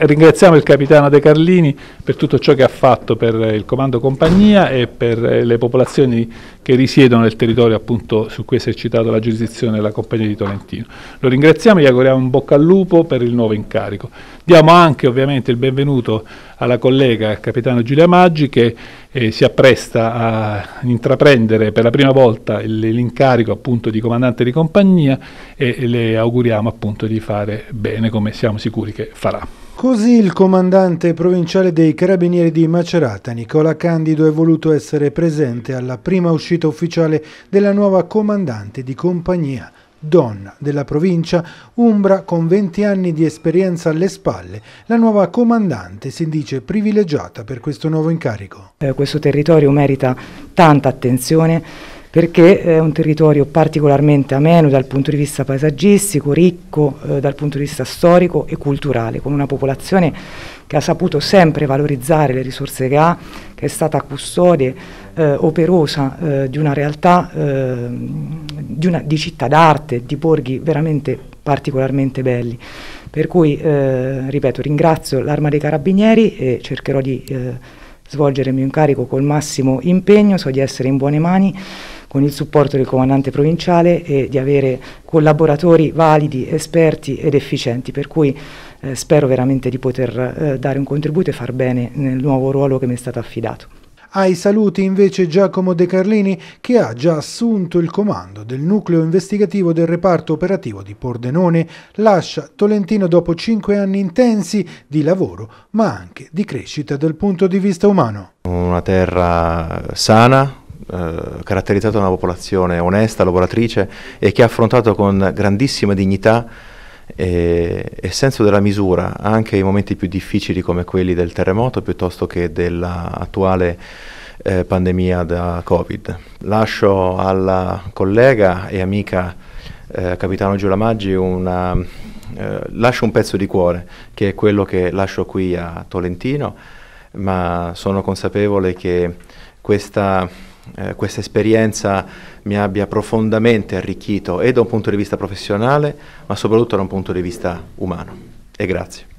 Ringraziamo il capitano De Carlini per tutto ciò che ha fatto per il comando compagnia e per eh, le popolazioni che risiedono nel territorio appunto su cui è esercitata la giurisdizione della compagnia di Tolentino. Lo ringraziamo e gli auguriamo un bocca al lupo per il nuovo incarico. Diamo anche ovviamente il benvenuto alla collega capitano Giulia Maggi che eh, si appresta a intraprendere per la prima volta l'incarico appunto di comandante di compagnia e le auguriamo appunto di fare bene come siamo sicuri che farà. Così il comandante provinciale dei carabinieri di Macerata, Nicola Candido, è voluto essere presente alla prima uscita ufficiale della nuova comandante di compagnia, donna della provincia, Umbra con 20 anni di esperienza alle spalle, la nuova comandante si dice privilegiata per questo nuovo incarico. Eh, questo territorio merita tanta attenzione perché è un territorio particolarmente ameno dal punto di vista paesaggistico, ricco eh, dal punto di vista storico e culturale, con una popolazione che ha saputo sempre valorizzare le risorse che ha, che è stata custode eh, operosa eh, di una realtà eh, di, una, di, città d'arte, di borghi veramente particolarmente belli. Per cui, eh, ripeto, ringrazio l'Arma dei Carabinieri e cercherò di eh, svolgere il mio incarico col massimo impegno, so di essere in buone mani con il supporto del comandante provinciale e di avere collaboratori validi, esperti ed efficienti, per cui eh, spero veramente di poter eh, dare un contributo e far bene nel nuovo ruolo che mi è stato affidato. Ai saluti invece Giacomo De Carlini che ha già assunto il comando del nucleo investigativo del reparto operativo di Pordenone, lascia Tolentino dopo cinque anni intensi di lavoro ma anche di crescita dal punto di vista umano. Una terra eh, sana, eh, caratterizzata da una popolazione onesta, lavoratrice e che ha affrontato con grandissima dignità e, e, senso della misura anche in momenti più difficili come quelli del terremoto piuttosto che dell'attuale eh, pandemia da Covid. Lascio alla collega e amica eh, capitano Giulamaggi una, eh, lascio un pezzo di cuore che è quello che lascio qui a Tolentino, ma sono consapevole che questa eh, questa esperienza mi abbia profondamente arricchito e da un punto di vista professionale, ma soprattutto da un punto di vista umano. E grazie.